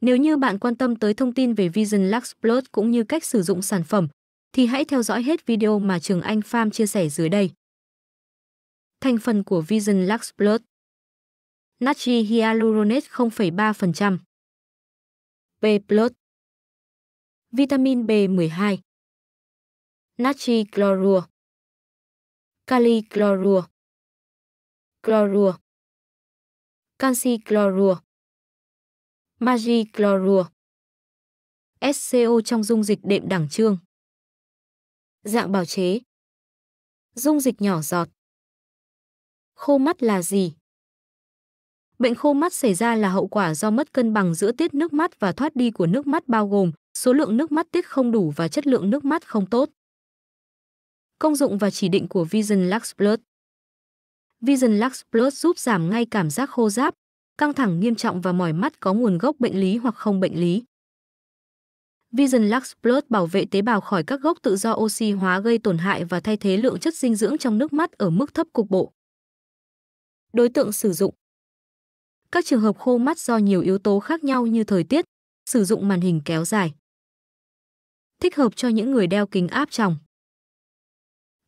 Nếu như bạn quan tâm tới thông tin về Vision Lux Plus cũng như cách sử dụng sản phẩm, thì hãy theo dõi hết video mà Trường Anh Farm chia sẻ dưới đây. Thành phần của Vision Lux Plus Natri Hyaluronate 0,3% B Plus Vitamin B12 Natri Chlorua Kali Chlorua Chlorua Canxi Chlorua Magi chlorua. SCO trong dung dịch đệm đẳng trương. Dạng bào chế. Dung dịch nhỏ giọt. Khô mắt là gì? Bệnh khô mắt xảy ra là hậu quả do mất cân bằng giữa tiết nước mắt và thoát đi của nước mắt bao gồm số lượng nước mắt tiết không đủ và chất lượng nước mắt không tốt. Công dụng và chỉ định của Vision Lux Plus Vision Lux Plus giúp giảm ngay cảm giác khô giáp, căng thẳng nghiêm trọng và mỏi mắt có nguồn gốc bệnh lý hoặc không bệnh lý. Vision Lux Plus bảo vệ tế bào khỏi các gốc tự do oxy hóa gây tổn hại và thay thế lượng chất dinh dưỡng trong nước mắt ở mức thấp cục bộ. Đối tượng sử dụng Các trường hợp khô mắt do nhiều yếu tố khác nhau như thời tiết, sử dụng màn hình kéo dài. Thích hợp cho những người đeo kính áp tròng.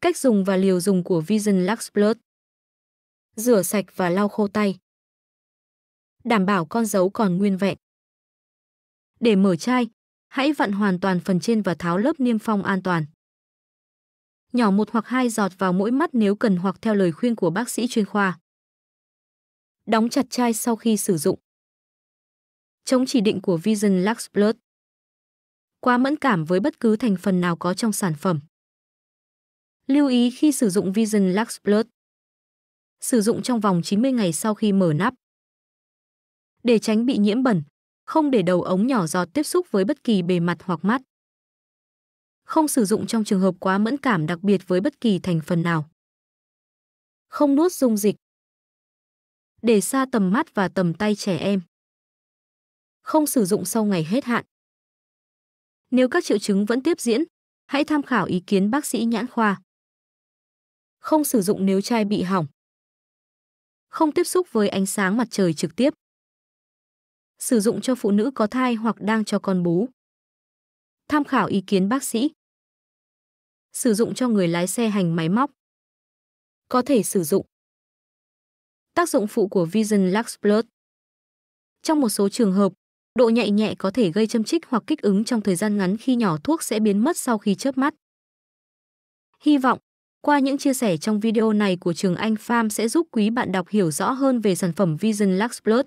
Cách dùng và liều dùng của Vision Lux Plus Rửa sạch và lau khô tay đảm bảo con dấu còn nguyên vẹn. Để mở chai, hãy vặn hoàn toàn phần trên và tháo lớp niêm phong an toàn. Nhỏ một hoặc hai giọt vào mỗi mắt nếu cần hoặc theo lời khuyên của bác sĩ chuyên khoa. Đóng chặt chai sau khi sử dụng. Chống chỉ định của Vision Lux Plus. Quá mẫn cảm với bất cứ thành phần nào có trong sản phẩm. Lưu ý khi sử dụng Vision Lux Plus. Sử dụng trong vòng 90 ngày sau khi mở nắp để tránh bị nhiễm bẩn, không để đầu ống nhỏ giọt tiếp xúc với bất kỳ bề mặt hoặc mắt. Không sử dụng trong trường hợp quá mẫn cảm đặc biệt với bất kỳ thành phần nào. Không nuốt dung dịch. Để xa tầm mắt và tầm tay trẻ em. Không sử dụng sau ngày hết hạn. Nếu các triệu chứng vẫn tiếp diễn, hãy tham khảo ý kiến bác sĩ nhãn khoa. Không sử dụng nếu chai bị hỏng. Không tiếp xúc với ánh sáng mặt trời trực tiếp sử dụng cho phụ nữ có thai hoặc đang cho con bú. Tham khảo ý kiến bác sĩ. Sử dụng cho người lái xe hành máy móc. Có thể sử dụng. Tác dụng phụ của Vision Lux Plus. Trong một số trường hợp, độ nhạy nhẹ có thể gây châm chích hoặc kích ứng trong thời gian ngắn khi nhỏ thuốc sẽ biến mất sau khi chớp mắt. Hy vọng, qua những chia sẻ trong video này của Trường Anh Farm sẽ giúp quý bạn đọc hiểu rõ hơn về sản phẩm Vision Lux Plus